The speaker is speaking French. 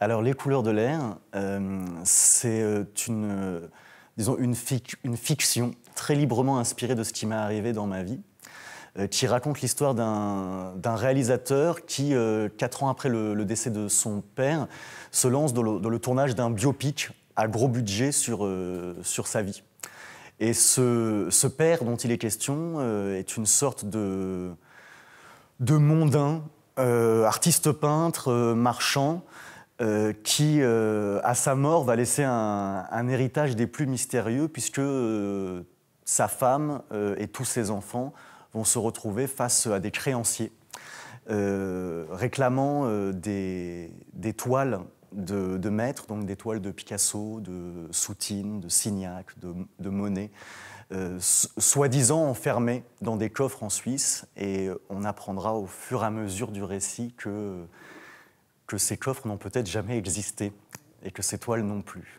Alors, les couleurs de l'air, euh, c'est euh, une, euh, une, fiction très librement inspirée de ce qui m'est arrivé dans ma vie, qui raconte l'histoire d'un réalisateur qui, quatre ans après le, décès de son père, se lance dans le, tournage d'un biopic à gros budget sur, sur sa vie. Et ce, père dont il est question est une sorte de, de mondain, artiste peintre, marchand, euh, qui, euh, à sa mort, va laisser un, héritage des plus mystérieux, puisque euh, sa femme et tous ses enfants vont se retrouver face à des créanciers réclamant des, toiles de, maîtres, donc des toiles de Picasso, de Soutine, de Signac, de, Monet. soi-disant enfermées dans des coffres en Suisse. Et on apprendra au fur et à mesure du récit que que ces coffres n'ont peut-être jamais existé et que ces toiles non plus.